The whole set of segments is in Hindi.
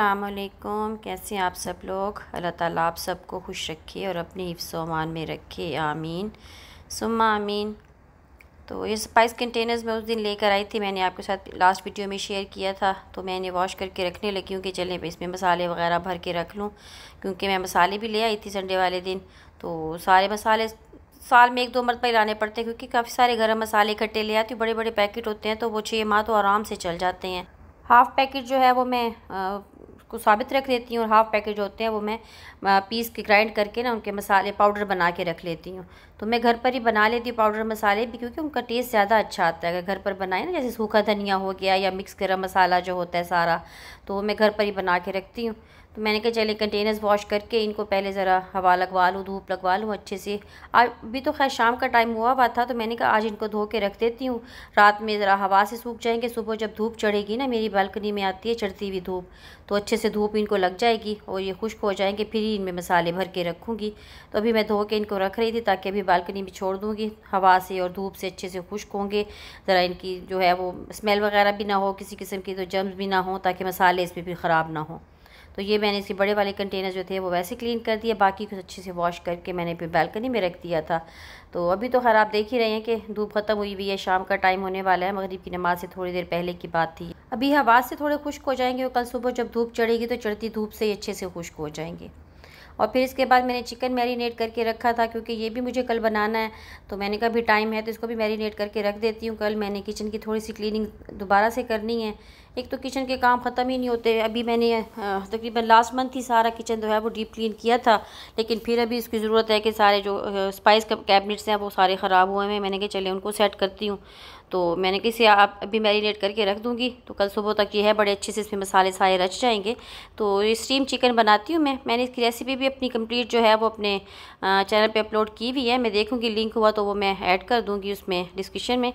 असलकुम कैसे आप सब लोग अल्लाह ताला आप सबको खुश रखे और अपने हिफ्सोमान में रखे आमीन सुमा आमीन तो ये स्पाइस कंटेनर्स मैं उस दिन लेकर आई थी मैंने आपके साथ लास्ट वीडियो में शेयर किया था तो मैंने वॉश करके रखने लगी हूँ कि चलें इसमें मसाले वगैरह भर के रख लूँ क्योंकि मैं मसाले भी ले आई थी संडे वाले दिन तो सारे मसाले साल में एक दो मरतबा लाने पड़ते हैं क्योंकि काफ़ी सारे गर्म मसाले इकट्ठे ले आती हूँ बड़े बड़े पैकेट होते हैं तो वो छः माह तो आराम से चल जाते हैं हाफ़ पैकेट जो है वो मैं को साबित रख लेती हूँ और हाफ़ पैकेज होते हैं वो मैं पीस के ग्राइंड करके ना उनके मसाले पाउडर बना के रख लेती हूँ तो मैं घर पर ही बना लेती हूँ पाउडर मसाले भी क्योंकि उनका टेस्ट ज़्यादा अच्छा आता है अगर घर पर बनाए ना जैसे सूखा धनिया हो गया या मिक्स गर्म मसाला जो होता है सारा तो वो मैं घर पर ही बना के रखती हूँ तो मैंने कहा चले कंटेनर्स वॉश करके इनको पहले ज़रा हवा लगवा लूँ धूप लगवा लूँ अच्छे से आज तो खैर शाम का टाइम हुआ हुआ था तो मैंने कहा आज इनको धो के रख देती हूँ रात में ज़रा हवा से सूख जाएंगे सुबह जब धूप चढ़ेगी ना मेरी बालकनी में आती है चढ़ती हुई धूप तो अच्छे से धूप इनको लग जाएगी और ये खुश्क हो जाएंगे फिर ही इनमें मसाले भर के रखूँगी तो अभी मैं धो के इनको रख रही थी ताकि अभी बालकनी में छोड़ दूँगी हवा से और धूप से अच्छे से खुश्क होंगे ज़रा इनकी जो है वो स्मेल वगैरह भी ना हो किसी किस्म की तो जम्स भी ना हो ताकि मसाले इसमें भी ख़राब ना हों तो ये मैंने इसके बड़े वाले कंटेनर जो थे वो वैसे क्लीन कर दिए बाकी कुछ अच्छे से वॉश करके मैंने फिर बैल्कनी में रख दिया था तो अभी तो खैर आप देख ही रहे हैं कि धूप ख़त्म हुई हुई है शाम का टाइम होने वाला है मगरब की नमाज से थोड़ी देर पहले की बात थी अभी हवा से थोड़े खुश्क हो जाएंगे और कल सुबह जब धूप चढ़ेगी तो चढ़ती धूप से ही अच्छे से खुश्क हो जाएंगे और फिर इसके बाद मैंने चिकन मैरिनेट करके रखा था क्योंकि ये भी मुझे कल बनाना है तो मैंने कहा भी टाइम है तो इसको भी मैरिनेट करके रख देती हूँ कल मैंने किचन की थोड़ी सी क्लीनिंग दोबारा से करनी है एक तो किचन के काम ख़त्म ही नहीं होते अभी मैंने तकरीबन लास्ट मंथ ही सारा किचन जो है वो डीप क्लीन किया था लेकिन फिर अभी इसकी ज़रूरत है कि सारे जो स्पाइस कैबिनेट्स हैं वो सारे ख़राब हुए हैं मैंने कहा चले उनको सेट करती हूँ तो मैंने किसी आप अभी मैरिनेट करके रख दूँगी तो कल सुबह तक ये है बड़े अच्छे से इसमें मसाले सारे रच जाएंगे तो ये स्टीम चिकन बनाती हूँ मैं मैंने इसकी रेसिपी भी अपनी कंप्लीट जो है वो अपने चैनल पे अपलोड की हुई है मैं देखूँगी लिंक हुआ तो वो मैं ऐड कर दूँगी उसमें डिस्क्रिप्शन में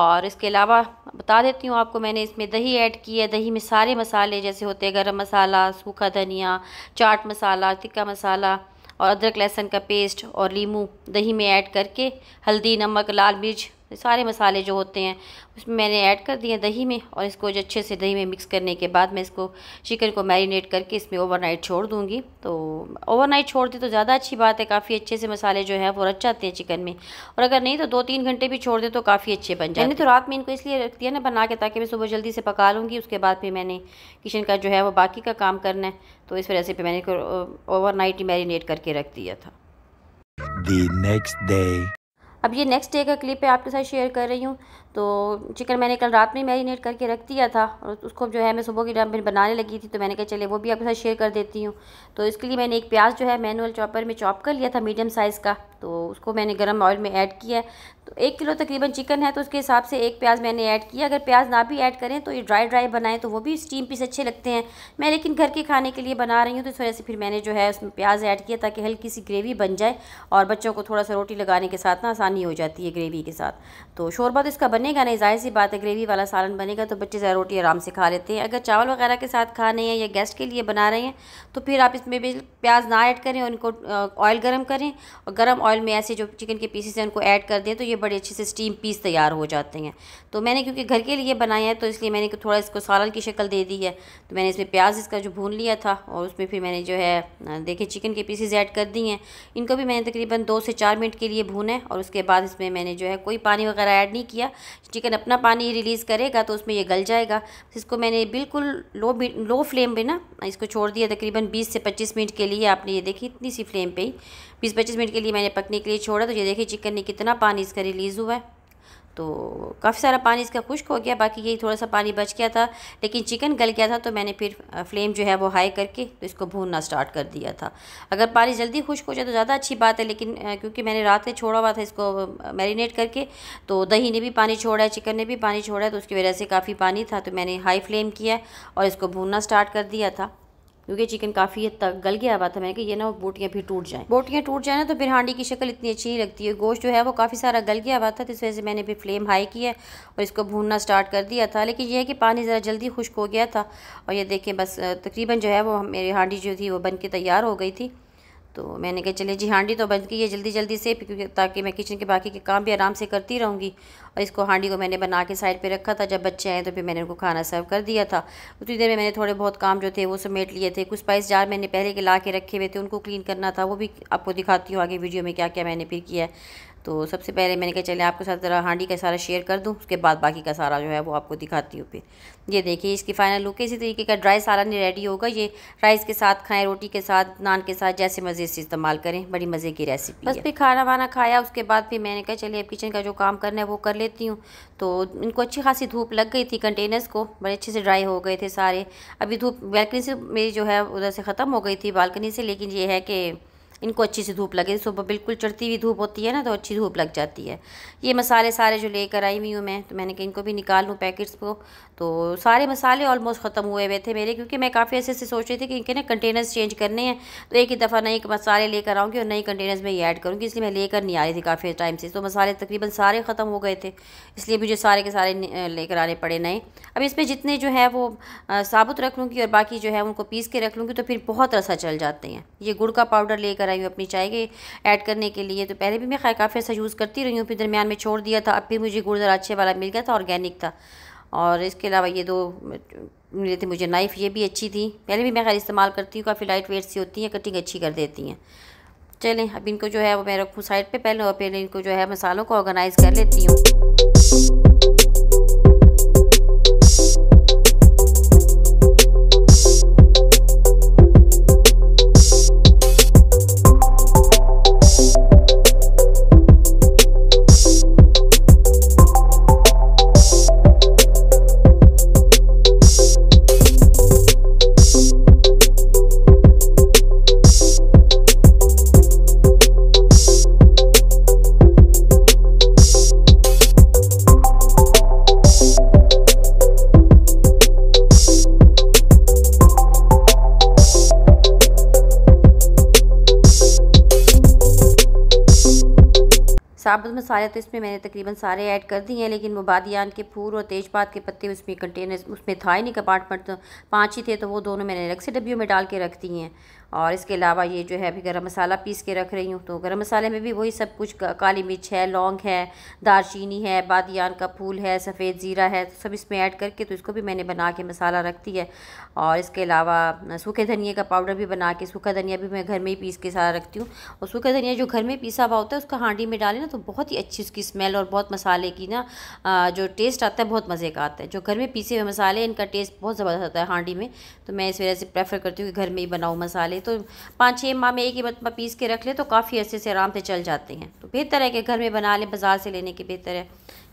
और इसके अलावा बता देती हूँ आपको मैंने इसमें दही ऐड की है दही में सारे मसाले जैसे होते हैं गर्म मसाला सूखा धनिया चाट मसाला तिक्का मसाला और अदरक लहसुन का पेस्ट और लीमू दही में ऐड करके हल्दी नमक लाल मिर्च सारे मसाले जो होते हैं उसमें मैंने ऐड कर दिए दही में और इसको जो अच्छे से दही में मिक्स करने के बाद मैं इसको चिकन को मैरिनेट करके इसमें ओवरनाइट छोड़ दूँगी तो ओवरनाइट छोड़ दी तो ज़्यादा अच्छी बात है काफ़ी अच्छे से मसाले जो है वो रच जाते हैं चिकन में और अगर नहीं तो दो तीन घंटे भी छोड़ दे तो काफ़ी अच्छे बन जाए तो रात में इनको इसलिए रख दिया ना बना के ताकि मैं सुबह जल्दी से पका लूँगी उसके बाद फिर मैंने किचन का जो है वो बाकी का काम करना है तो इस वजह से फिर मैंने ओवरनाइट ही मैरिनेट करके रख दिया था The next day. अब ये नेक्स्ट डे का क्लिप है आपके साथ शेयर कर रही हूँ तो चिकन मैंने कल रात में मैरिनेट करके रख दिया था और उसको जो है मैं सुबह के टाइम फिर बनाने लगी थी तो मैंने कहा चले वो भी आपके साथ शेयर कर देती हूँ तो इसके लिए मैंने एक प्याज जो है मैनुअल चॉपर में चॉप कर लिया था मीडियम साइज़ का तो उसको मैंने गर्म ऑयल में ऐड किया तो एक किलो तकरीबन चिकन है तो उसके हिसाब से एक प्याज मैंने ऐड किया अगर प्याज ना भी ऐड करें तो ये ड्राई ड्राई बनाएं तो वो भी स्टीम पीस अच्छे लगते हैं मैं लेकिन घर के खाने के लिए बना रही हूँ तो इस वजह से फिर मैंने जो है उसमें प्याज ऐड किया ताकि हल्की सी ग्रेवी बन जाए और बच्चों को थोड़ा सा रोटी लगाने के साथ ना आसानी हो जाती है ग्रेवी के साथ तो शोरबा तो इसका बन बनेगा नहीं जाहिर सी बात है ग्रेवी वाला सालन बनेगा तो बच्चे ज़्यादा रोटी आराम से खा लेते हैं अगर चावल वगैरह के साथ खा रहे हैं या गेस्ट के लिए बना रहे हैं तो फिर आप इसमें भी प्याज ना ऐड करें उनको ऑयल गर्म करें और गर्म ऑयल में ऐसे जो चिकन के पीसेस हैं उनको ऐड कर दें तो ये बड़े अच्छे से स्टीम पीस तैयार हो जाते हैं तो मैंने क्योंकि घर के लिए बनाया है तो इसलिए मैंने थोड़ा इसको सालन की शक्ल दे दी है तो मैंने इसमें प्याज इसका जो भून लिया था और उसमें फिर मैंने जो है देखे चिकन के पीसेज ऐड कर दिए हैं इनको भी मैंने तकरीबन दो से चार मिनट के लिए भूने है और उसके बाद इसमें मैंने जो है कोई पानी वगैरह ऐड नहीं किया चिकन अपना पानी रिलीज़ करेगा तो उसमें ये गल जाएगा इसको मैंने बिल्कुल लो लो फ्लेम पे ना इसको छोड़ दिया तकरीबन 20 से 25 मिनट के लिए आपने ये देखी इतनी सी फ्लेम पे ही बीस पच्चीस मिनट के लिए मैंने पकने के लिए छोड़ा तो ये देखिए चिकन ने कितना पानी इसका रिलीज़ हुआ है तो काफ़ी सारा पानी इसका खुश्क हो गया बाकी यही थोड़ा सा पानी बच गया था लेकिन चिकन गल गया था तो मैंने फिर फ्लेम जो है वो हाई करके तो इसको भूनना स्टार्ट कर दिया था अगर पानी जल्दी खुश्क हो जाए तो ज़्यादा अच्छी बात है लेकिन क्योंकि मैंने रात में छोड़ा हुआ था इसको मैरिनेट करके तो दही ने भी पानी छोड़ा है चिकन ने भी पानी छोड़ा है तो उसकी वजह से काफ़ी पानी था तो मैंने हाई फ्लेम किया और इसको भूनना स्टार्ट कर दिया था क्योंकि चिकन काफ़ी हद तक गल गया हुआ था मैंने कि ये ना बोटियाँ भी टूट जाएँ बोटियाँ टूट जाए ना तो फिर हांडी की शक्ल इतनी अच्छी नहीं लगती है गोश्त जो है वो काफ़ी सारा गल गया हुआ था तो इस वजह से मैंने भी फ्लेम हाई की है और इसको भूनना स्टार्ट कर दिया था लेकिन यह है कि पानी ज़रा जल्दी खुश्क हो गया था और ये देखें बस तकरीबन जो है वो मेरी हांडी जो थी वो बन के तैयार हो गई थी तो मैंने कहा चले जी हांडी तो बंद की है जल्दी जल्दी से क्योंकि ताकि मैं किचन के बाकी के काम भी आराम से करती रहूँगी और इसको हांडी को मैंने बना के साइड पे रखा था जब बच्चे आए तो फिर मैंने उनको खाना सर्व कर दिया था उतनी देर में मैंने थोड़े बहुत काम जो थे वो समेट लिए थे कुछ स्पाइस जार मैंने पहले के ला के रखे हुए थे उनको क्लीन करना था वो भी आपको दिखाती हूँ आगे वीडियो में क्या क्या मैंने फिर किया है तो सबसे पहले मैंने कहा चले आपके साथ ज़रा हांडी का सारा शेयर कर दूँ उसके बाद बाकी का सारा जो है वो आपको दिखाती हूँ फिर ये देखिए इसकी फाइनल लुक इसी तरीके का ड्राई सारा नहीं रेडी होगा ये राइस के साथ खाएं रोटी के साथ नान के साथ जैसे मज़े से इस्तेमाल करें बड़ी मज़े की रेसिपी बस फिर खाना वाना खाया उसके बाद फिर मैंने कहा चले अब किचन का जो काम करना है वो कर लेती हूँ तो इनको अच्छी खासी धूप लग गई थी कंटेनर्स को बड़े अच्छे से ड्राई हो गए थे सारे अभी धूप बैल्कनी से मेरी जो है उधर से ख़त्म हो गई थी बालकनी से लेकिन ये है कि इनको अच्छी सी धूप लगे सुबह बिल्कुल चढ़ती हुई धूप होती है ना तो अच्छी धूप लग जाती है ये मसाले सारे जो लेकर आई हुई हूँ मैं तो मैंने कहा इनको भी निकाल लूँ पैकेट्स को तो सारे मसाले ऑलमोस्ट ख़त्म हुए हुए थे मेरे क्योंकि मैं काफ़ी ऐसे से सोच रही थी कि इनके ना कंटेनर्स चेंज करने हैं तो एक ही दफ़ा नए मसाले लेकर आऊँगी और नए कंटेनर्स में ये ऐड करूँगी इसलिए मैं लेकर नहीं आ रही थी काफ़ी टाइम से तो मसाले तकरीबन सारे ख़त्म हो गए थे इसलिए मुझे सारे के सारे लेकर आने पड़े नए अब इसमें जितने जो है वो साबुत रख लूँगी और बाकी जो है उनको पीस के रख लूँगी तो फिर बहुत रसा चल जाते हैं ये गुड़ का पाउडर लेकर लेकर आई हूँ अपनी चाय के ऐड करने के लिए तो पहले भी मैं खैर काफ़ी ऐसा यूज़ करती रही हूँ फिर दरमियान में छोड़ दिया था अब फिर मुझे गुड़ ज़रा अच्छे वाला मिल गया था ऑर्गेनिक था और इसके अलावा ये दो मिले थे मुझे नाइफ़ ये भी अच्छी थी पहले भी मैं खैर इस्तेमाल करती हूँ काफ़ी लाइट वेट सी होती हैं कटिंग अच्छी कर देती हैं चलें अब इनको जो है वो मैं रखूँ साइड पे पहले और पहले इनको जो है मसालों को ऑर्गेनाइज़ कर लेती हूँ मसाले तो इसमें मैंने तकरीबन सारे ऐड कर दिए हैं लेकिन मुबादियान के फूल और तेजपात के पत्ते उसमें कंटेनर उसमें था ही नहीं कपार्टमेंट तो पाँच ही थे तो वो दोनों मैंने अलग से डब्बियों में डाल के रख दिए हैं और इसके अलावा ये जो है अभी गर्म मसाला पीस के रख रही हूँ तो गर्म मसाले में भी वही सब कुछ काली मिर्च है लौंग है दारचीनी है बादियान का फूल है सफ़ेद ज़ीरा है तो सब इसमें ऐड करके तो इसको भी मैंने बना के मसाला रख दिया और इसके अलावा सूखे धनिया का पाउडर भी बना के सूखा धनिया भी मैं घर में ही पीस के सारा रखती हूँ और सूखा धनिया जो घर में पीसा हुआ होता है उसका हांडी में डालें ना तो बहुत बहुत ही अच्छी उसकी स्मेल और बहुत मसाले की ना जो टेस्ट आता है बहुत मज़े का आता है जो घर में पीसे हुए मसाले इनका टेस्ट बहुत ज़बरदस्त आता है हांडी में तो मैं इस वजह से प्रेफर करती हूँ कि घर में ही बनाऊँ मसाले तो पाँच छः माह में एक ही मतलब पीस के रख ले तो काफ़ी अच्छे से आराम से चल जाते हैं तो बेहतर है कि घर में बना लें बाज़ार से लेने के बेहतर है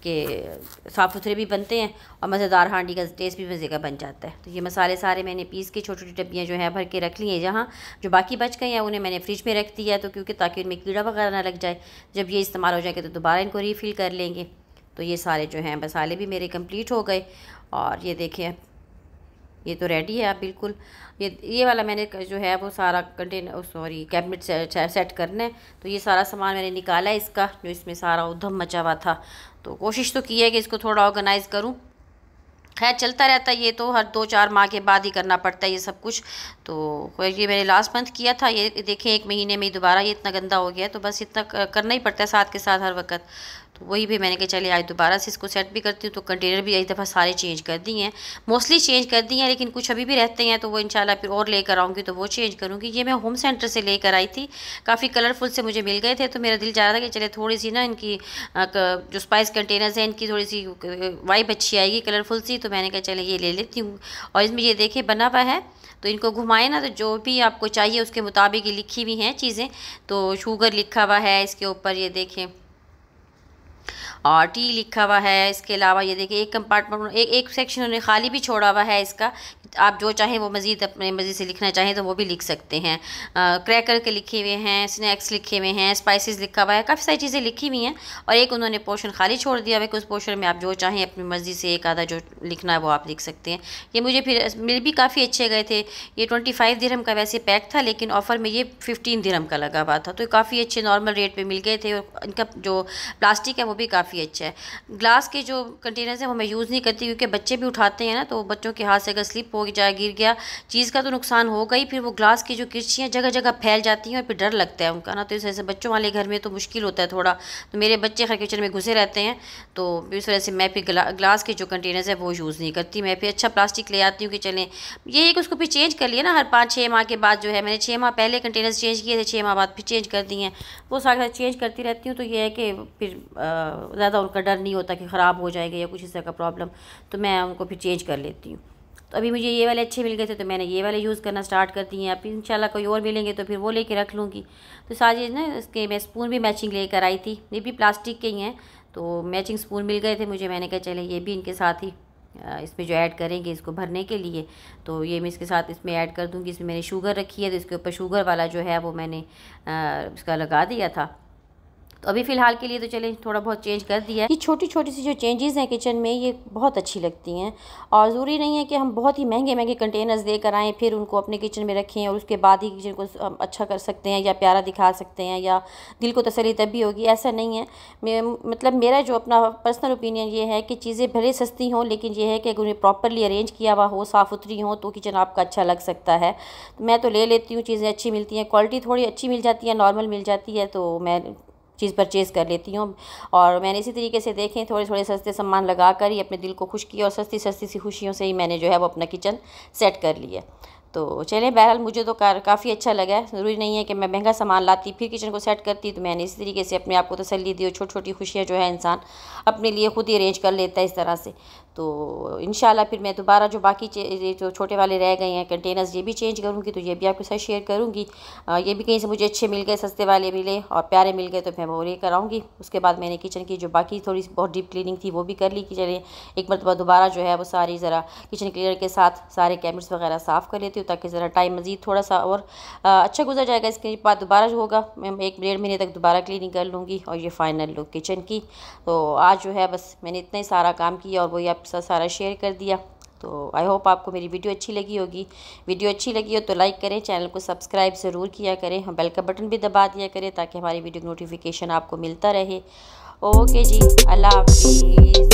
के साफ़ सुथरे भी बनते हैं और मज़ेदार हांडी का टेस्ट भी मज़े का बन जाता है तो ये मसाले सारे मैंने पीस के छोटी छोटी डब्बियाँ जो है भर के रख ली हैं जहाँ जो बाकी बच गए हैं उन्हें मैंने फ्रिज में रख दिया है तो क्योंकि ताकि उनमें कीड़ा वगैरह ना लग जाए जब ये इस्तेमाल हो जाएगा तो दोबारा इनको रीफ़िल कर लेंगे तो ये सारे जो हैं मसाले भी मेरे कम्प्लीट हो गए और ये देखें ये तो रेडी है आप बिल्कुल ये ये वाला मैंने जो है वो सारा container sorry cabinet set, set करना है तो ये सारा सामान मैंने निकाला है इसका जो इसमें सारा उधम मचा हुआ था तो कोशिश तो की है कि इसको थोड़ा ऑर्गेनाइज़ करूँ खैर चलता रहता है ये तो हर दो चार माह के बाद ही करना पड़ता है ये सब कुछ तो ये मैंने लास्ट मंथ किया था ये देखें एक महीने में ही दोबारा ये इतना गंदा हो गया है तो बस इतना करना ही पड़ता है साथ के साथ हर वक्त तो वही भी मैंने कहा चले आज दोबारा से इसको सेट भी करती हूँ तो कंटेनर भी एक दफ़ा सारे चेंज कर दिए हैं मोस्टली चेंज कर दिए हैं लेकिन कुछ अभी भी रहते हैं तो वो इंशाल्लाह फिर और लेकर आऊँगी तो वो चेंज करूँगी ये मैं होम सेंटर से लेकर आई थी काफ़ी कलरफुल से मुझे मिल गए थे तो मेरा दिल चाह रहा था कि चले थोड़ी सी ना इनकी जो स्पाइस कंटेनर्स हैं इनकी थोड़ी सी वाइब अच्छी आएगी कलरफुल सी तो मैंने कहा चले ये ले लेती हूँ और इसमें ये देखे बना हुआ है तो इनको घुमाए ना तो जो भी आपको चाहिए उसके मुताबिक लिखी हुई हैं चीज़ें तो शुगर लिखा हुआ है इसके ऊपर ये देखें और टी लिखा हुआ है इसके अलावा ये देखिए एक कंपार्टमेंट एक एक सेक्शन उन्होंने खाली भी छोड़ा हुआ है इसका आप जो चाहें वो मज़ीद अपने मज़े से लिखना चाहें तो वो भी लिख सकते हैं क्रैकर के लिखे हुए हैं स्नैक्स लिखे हुए हैं स्पाइसेस लिखा हुआ है काफ़ी सारी चीज़ें लिखी हुई हैं और एक उन्होंने पोर्शन खाली छोड़ दिया हुआ है कि उस पोर्शन में आप जो चाहें अपनी मर्ज़ी से एक आधा जो लिखना है वो आप लिख सकते हैं ये मुझे फिर मिल भी काफ़ी अच्छे गए थे ये ट्वेंटी फाइव दिरहम का वैसे पैक था लेकिन ऑफ़र में ये फिफ्टीन दिरहम का लगा हुआ था तो काफ़ी अच्छे नॉर्मल रेट पर मिल गए थे और इनका जो प्लास्टिक है वो भी काफ़ी काफ़ी अच्छा है ग्लास के जो कंटेनर्स हैं वो मैं यूज़ नहीं करती क्योंकि बच्चे भी उठाते हैं ना तो बच्चों के हाथ से अगर स्लिप हो जाए गिर गया चीज़ का तो नुकसान होगा ही फिर वो ग्लास की जो किर्चियाँ जगह जगह फैल जाती हैं और फिर डर लगता है उनका ना तो इस वजह से बच्चों वाले घर में तो मुश्किल होता है थोड़ा तो मेरे बच्चे हर किचन में घुसे रहते हैं तो इस वजह से मैं फिर ग्लास के जो कंटेनर्स हैं वो यूज़ नहीं करती मैं फिर अच्छा प्लास्टिक ले आती हूँ कि चलें ये है कि उसको फिर चेंज कर लिया ना हर पाँच छः माह के बाद जो है मैंने छः माह पहले कंटेनर्स चेंज किए थे छः माह बाद फिर चेंज कर दिए हैं वो साथ चेंज करती रहती हूँ तो ये है कि फिर ज़्यादा उनका डर नहीं होता कि ख़राब हो जाएगा या कुछ इस तरह का प्रॉब्लम तो मैं उनको फिर चेंज कर लेती हूँ तो अभी मुझे ये वाले अच्छे मिल गए थे तो मैंने ये वाले यूज़ करना स्टार्ट कर दिए अभी इंशाल्लाह कोई और मिलेंगे तो फिर वो लेके रख लूँगी तो सारी ना इसके मैं स्पून भी मैचिंग लेकर आई थी ये भी प्लास्टिक के ही हैं तो मैचिंग स्पून मिल गए थे मुझे मैंने कहा चले ये भी इनके साथ ही इसमें जो ऐड करेंगे इसको भरने के लिए तो ये मैं इसके साथ इसमें ऐड कर दूँगी इसमें मैंने शुगर रखी है तो इसके ऊपर शुगर वाला जो है वो मैंने इसका लगा दिया था तो अभी फ़िलहाल के लिए तो चले थोड़ा बहुत चेंज कर दिया ये छोटी छोटी सी जो चेंजेस हैं किचन में ये बहुत अच्छी लगती हैं और ज़रूरी नहीं है कि हम बहुत ही महंगे महंगे कंटेनर्स दे कर आएँ फिर उनको अपने किचन में रखें और उसके बाद ही किचन को अच्छा कर सकते हैं या प्यारा दिखा सकते हैं या दिल को तसली तब भी होगी ऐसा नहीं है मतलब मेरा जो अपना पर्सनल ओपिनियन ये है कि चीज़ें भले सस्ती हों लेकिन ये है कि अगर उन्हें प्रॉपरली अरेंज किया हुआ हो साफ़ सुथरी हो तो किचन आपका अच्छा लग सकता है तो मैं तो ले लेती हूँ चीज़ें अच्छी मिलती हैं क्वालिटी थोड़ी अच्छी मिल जाती है नॉर्मल मिल जाती है तो मैं चीज़ परचेज़ कर लेती हूँ और मैंने इसी तरीके से देखें थोड़े थोड़े सस्ते सामान लगा कर ही अपने दिल को खुश किया और सस्ती सस्ती सी खुशियों से ही मैंने जो है वो अपना किचन सेट कर लिया तो चलें बहरहाल मुझे तो काफ़ी अच्छा लगा है ज़रूरी नहीं है कि मैं महंगा सामान लाती फिर किचन को सेट करती तो मैंने इसी तरीके से अपने आप को तसली दी और छोटी छोटी खुशियाँ जो है इंसान अपने लिए खुद ही अरेंज कर लेता है इस तरह से तो इन फिर मैं दोबारा जो बाकी जो छोटे वाले रह गए हैं कंटेनर्स ये भी चेंज करूँगी तो ये भी आपके साथ शेयर करूँगी ये भी कहीं से मुझे अच्छे मिल गए सस्ते वाले मिले और प्यारे मिल गए तो मैं वो ये कराऊँगी उसके बाद मैंने किचन की जो बाकी थोड़ी बहुत डीप क्लिनिंग थी वो भी कर ली कि चले एक मरतबा दोबारा जो है वो सारी ज़रा किचन क्लीनर के साथ सारे कैबिनेट्स वगैरह साफ़ कर लेती हूँ ताकि ज़रा टाइम मज़ीद थोड़ा सा और अच्छा गुजर जाएगा इसके बाद दोबारा जो होगा मैं एक डेढ़ महीने तक दोबारा क्लिनिंग कर लूँगी और ये फ़ाइनल लुक किचन की तो आज जो है बस मैंने इतना ही सारा काम किया और वही आप सा सारा शेयर कर दिया तो आई होप आपको मेरी वीडियो अच्छी लगी होगी वीडियो अच्छी लगी हो तो लाइक करें चैनल को सब्सक्राइब ज़रूर किया करें हम बेल का बटन भी दबा दिया करें ताकि हमारी वीडियो नोटिफिकेशन आपको मिलता रहे ओके जी अल्लाह हाफिज़